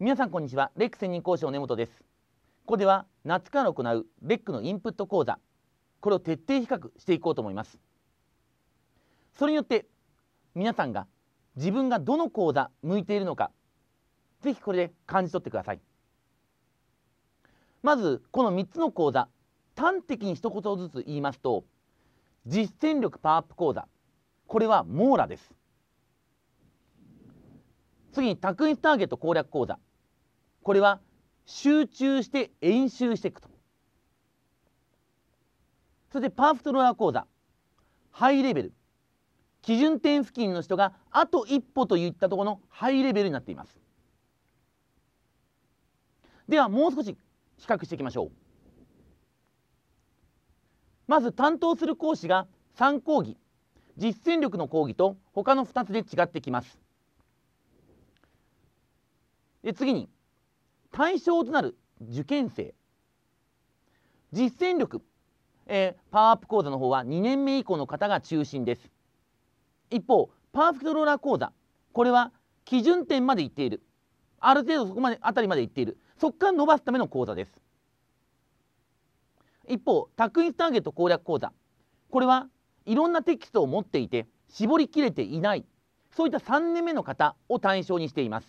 皆さんこんにちはレック専任講師の根本ですここでは夏から行うレックのインプット講座これを徹底比較していこうと思いますそれによって皆さんが自分がどの講座向いているのかぜひこれで感じ取ってくださいまずこの3つの講座端的に一言ずつ言いますと実践力パワーアップ講座これは網羅です次に卓越ターゲット攻略講座これは集中して演習していくとそしてパーフェクトローラー講座ハイレベル基準点付近の人があと一歩といったところのハイレベルになっていますではもう少し比較していきましょうまず担当する講師が3講義実践力の講義と他の2つで違ってきますで次に対象となる受験生実践力、えー、パワーアップ講座の方は2年目以降の方が中心です一方パーフェクトローラー講座これは基準点までいっているある程度そこまであたりまでいっているそこから伸ばすための講座です一方タクンスターゲット攻略講座これはいろんなテキストを持っていて絞りきれていないそういった3年目の方を対象にしています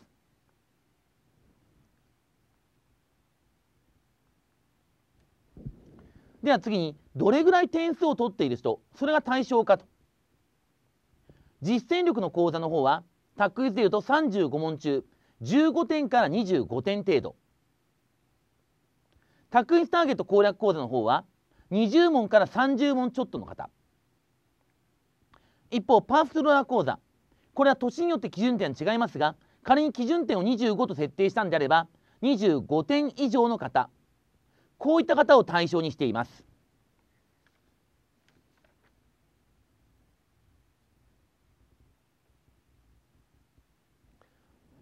では次にどれぐらい点数を取っている人それが対象かと実践力の講座の方は卓越でいうと35問中15点から25点程度卓越ターゲット攻略講座の方は20問から30問ちょっとの方一方パーソトローラー講座これは年によって基準点は違いますが仮に基準点を25と設定したんであれば25点以上の方こういった方を対象にしています。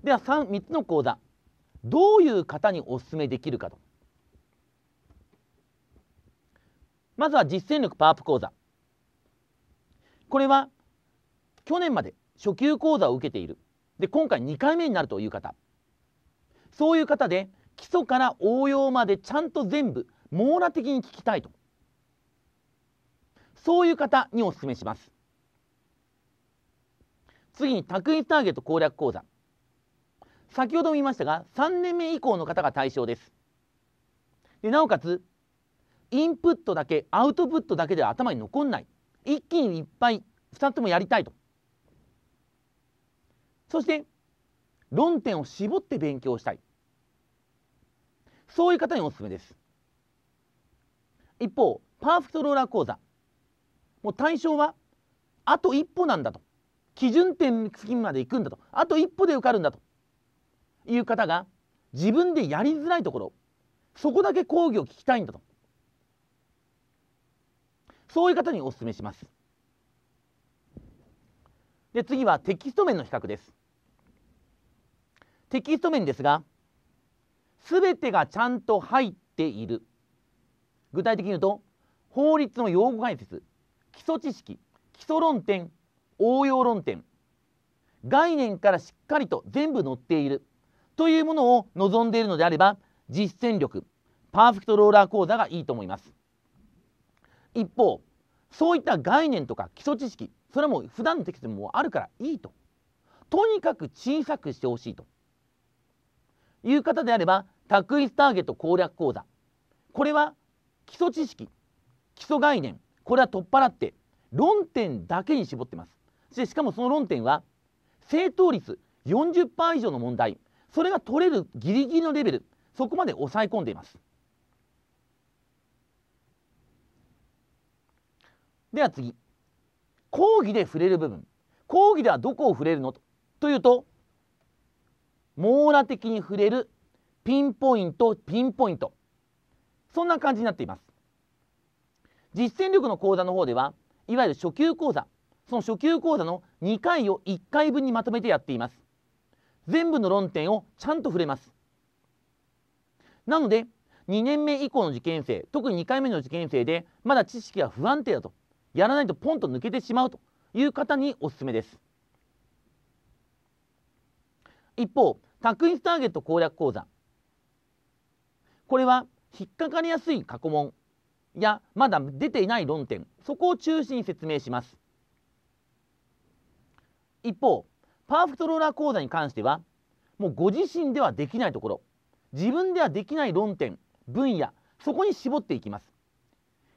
では 3, 3つの講座どういう方にお勧めできるかとまずは実践力パワーアップ講座これは去年まで初級講座を受けているで今回2回目になるという方そういう方で基礎から応用までちゃんと全部網羅的に聞きたいとそういう方にお勧めします次に卓越ターゲット攻略講座先ほども言いましたが3年目以降の方が対象ですでなおかつインプットだけアウトプットだけでは頭に残んない一気にいっぱい2つもやりたいとそして論点を絞って勉強したいそういう方におすすめです一方パーフェクトローラー講座もう対象はあと一歩なんだと基準点付近まで行くんだとあと一歩で受かるんだという方が自分でやりづらいところそこだけ講義を聞きたいんだとそういう方にお勧めしますで次はテキスト面の比較ですテキスト面ですが全てがちゃんと入っている具体的に言うと法律の用語解説基礎知識基礎論点応用論点概念からしっかりと全部載っているというものを望んでいるのであれば実践力パーフェクトローラー講座がいいと思います一方そういった概念とか基礎知識それも普段のテキストもあるからいいととにかく小さくしてほしいという方であれば卓一ターゲット攻略講座これは基礎知識基礎概念これは取っ払って論点だけに絞ってますしかもその論点は正答率40%以上の問題それが取れるギリギリのレベルそこまで抑え込んでいますでは次講義で触れる部分講義ではどこを触れるのというと網羅的に触れるピンポイントピンポイントそんな感じになっています実践力の講座の方ではいわゆる初級講座その初級講座の2回を1回分にまとめてやっています全部の論点をちゃんと触れますなので2年目以降の受験生特に2回目の受験生でまだ知識が不安定だとやらないとポンと抜けてしまうという方におすすめです一方確率ターゲット攻略講座これは引っかかりやすい過去問やまだ出ていない論点そこを中心に説明します一方パーフェクトローラー講座に関してはもうご自身ではできないところ自分ではできない論点分野そこに絞っていきます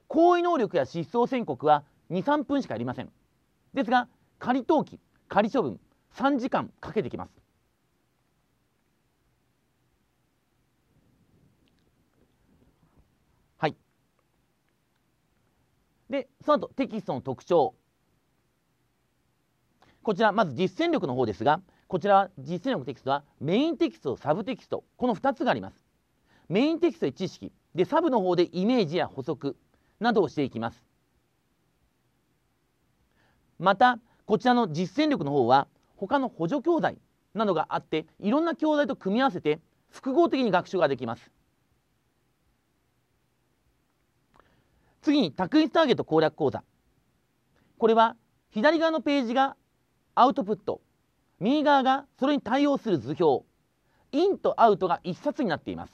行為能力や失踪宣告は23分しかありませんですが仮登記仮処分3時間かけてきますでその後テキストの特徴こちらまず実践力の方ですがこちら実践力テキストはメインテキストサブテキストこの2つがありますメインテキストで知識でサブの方でイメージや補足などをしていきますまたこちらの実践力の方は他の補助教材などがあっていろんな教材と組み合わせて複合的に学習ができます次に択一ターゲット攻略講座これは左側のページがアウトプット右側がそれに対応する図表インとアウトが一冊になっています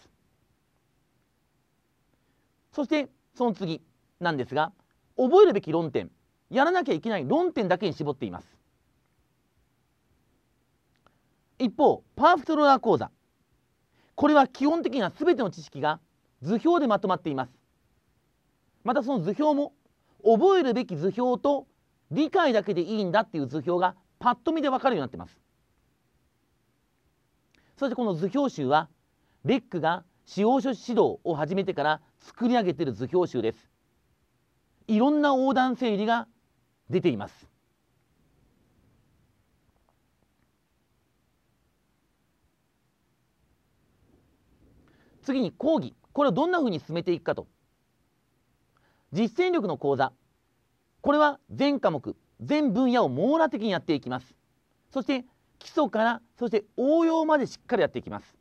そしてその次なんですが覚えるべき論点やらなきゃいけない論点だけに絞っています一方パーフェクトローラー講座これは基本的には全ての知識が図表でまとまっていますまたその図表も覚えるべき図表と理解だけでいいんだっていう図表がパッと見で分かるようになってますそしてこの図表集はレックが司法書指導を始めてから作り上げている図表集ですいろんな横断整理が出ています次に講義これをどんなふうに進めていくかと実践力の講座これは全科目全分野を網羅的にやっていきますそして基礎からそして応用までしっかりやっていきます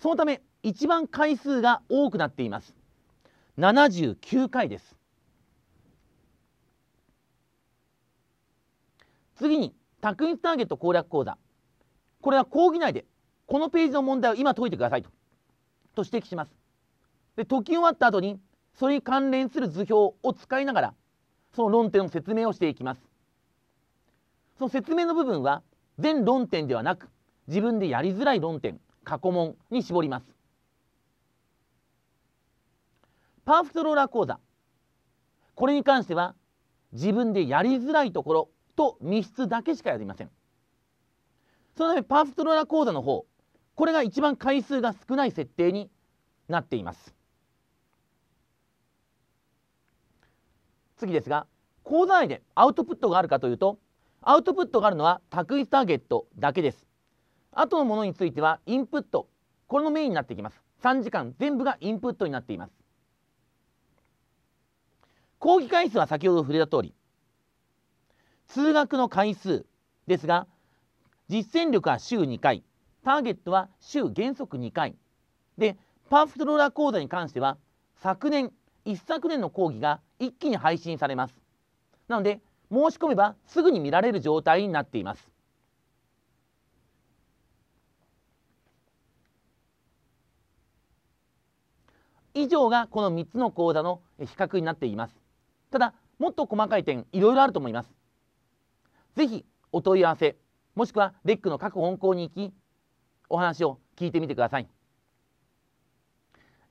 そのため一番回数が多くなっています79回です次に卓越ターゲット攻略講座これは講義内でこのページの問題を今解いてくださいとと指摘しますで解き終わった後にそれに関連する図表を使いながらその論点の説明をしていきますその説明の部分は全論点ではなく自分でやりづらい論点過去問に絞りますパーフェクトローラー講座これに関しては自分でやりづらいところと密室だけしかやりませんそのためパーフェクトローラー講座の方これが一番回数が少ない設定になっています次ですが講座内でアウトプットがあるかというとアウトプットがあるのは択一ターゲットだけです後のものについてはインプットこれのメインになってきます3時間全部がインプットになっています講義回数は先ほど触れた通り通学の回数ですが実践力は週2回ターゲットは週原則2回でパーフェクトローラー講座に関しては昨年一昨年の講義が一気に配信されますなので申し込めばすぐに見られる状態になっています以上がこの3つの講座の比較になっていますただもっと細かい点いろいろあると思いますぜひお問い合わせもしくはレックの各本校に行きお話を聞いてみてください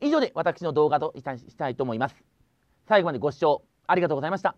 以上で私の動画といたしたいと思います最後までご視聴ありがとうございました。